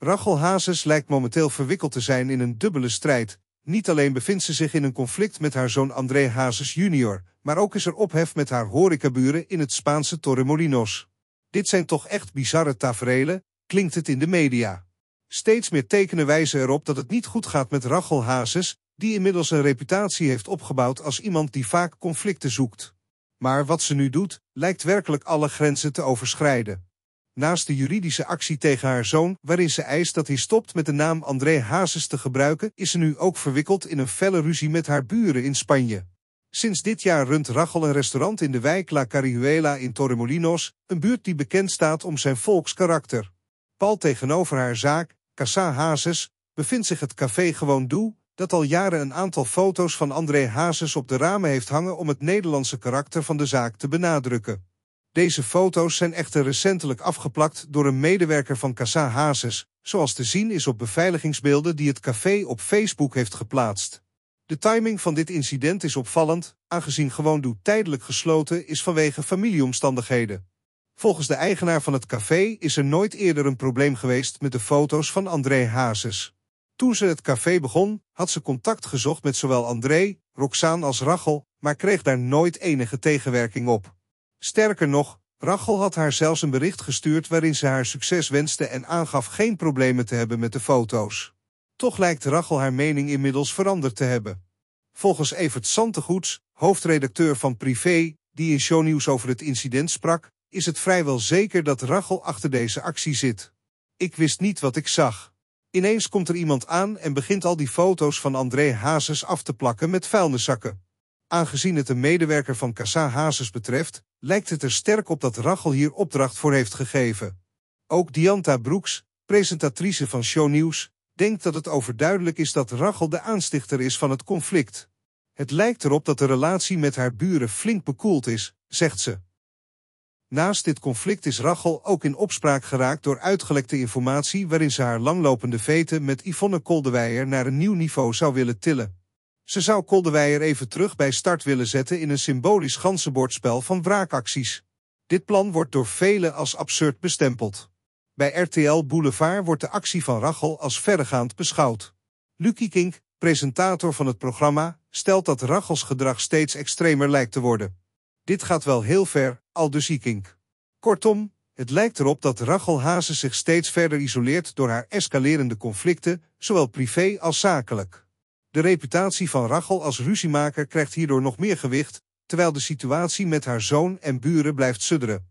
Rachel Hazes lijkt momenteel verwikkeld te zijn in een dubbele strijd. Niet alleen bevindt ze zich in een conflict met haar zoon André Hazes junior, maar ook is er ophef met haar horecaburen in het Spaanse Torremolinos. Dit zijn toch echt bizarre taferelen, klinkt het in de media. Steeds meer tekenen wijzen erop dat het niet goed gaat met Rachel Hazes, die inmiddels een reputatie heeft opgebouwd als iemand die vaak conflicten zoekt. Maar wat ze nu doet, lijkt werkelijk alle grenzen te overschrijden naast de juridische actie tegen haar zoon, waarin ze eist dat hij stopt met de naam André Hazes te gebruiken, is ze nu ook verwikkeld in een felle ruzie met haar buren in Spanje. Sinds dit jaar runt Rachel een restaurant in de wijk La Carihuela in Torremolinos, een buurt die bekend staat om zijn volkskarakter. Pal tegenover haar zaak, Casa Hazes, bevindt zich het café Gewoon Doe, dat al jaren een aantal foto's van André Hazes op de ramen heeft hangen om het Nederlandse karakter van de zaak te benadrukken. Deze foto's zijn echter recentelijk afgeplakt door een medewerker van Casa Hazes, zoals te zien is op beveiligingsbeelden die het café op Facebook heeft geplaatst. De timing van dit incident is opvallend, aangezien gewoon doet tijdelijk gesloten is vanwege familieomstandigheden. Volgens de eigenaar van het café is er nooit eerder een probleem geweest met de foto's van André Hazes. Toen ze het café begon, had ze contact gezocht met zowel André, Roxaan als Rachel, maar kreeg daar nooit enige tegenwerking op. Sterker nog, Rachel had haar zelfs een bericht gestuurd waarin ze haar succes wenste en aangaf geen problemen te hebben met de foto's. Toch lijkt Rachel haar mening inmiddels veranderd te hebben. Volgens Evert Zantegoeds, hoofdredacteur van Privé, die in shownieuws over het incident sprak, is het vrijwel zeker dat Rachel achter deze actie zit. Ik wist niet wat ik zag. Ineens komt er iemand aan en begint al die foto's van André Hazes af te plakken met vuilniszakken. Aangezien het een medewerker van Casa Hazes betreft, lijkt het er sterk op dat Rachel hier opdracht voor heeft gegeven. Ook Dianta Broeks, presentatrice van Shownieuws, denkt dat het overduidelijk is dat Rachel de aanstichter is van het conflict. Het lijkt erop dat de relatie met haar buren flink bekoeld is, zegt ze. Naast dit conflict is Rachel ook in opspraak geraakt door uitgelekte informatie waarin ze haar langlopende veten met Yvonne Koldewijer naar een nieuw niveau zou willen tillen. Ze zou Koldewijer even terug bij start willen zetten in een symbolisch ganzenbordspel van wraakacties. Dit plan wordt door velen als absurd bestempeld. Bij RTL Boulevard wordt de actie van Rachel als verregaand beschouwd. Lucky Kink, presentator van het programma, stelt dat Rachels gedrag steeds extremer lijkt te worden. Dit gaat wel heel ver, al dus Kink. Kortom, het lijkt erop dat Rachel Hazen zich steeds verder isoleert door haar escalerende conflicten, zowel privé als zakelijk. De reputatie van Rachel als ruziemaker krijgt hierdoor nog meer gewicht, terwijl de situatie met haar zoon en buren blijft sudderen.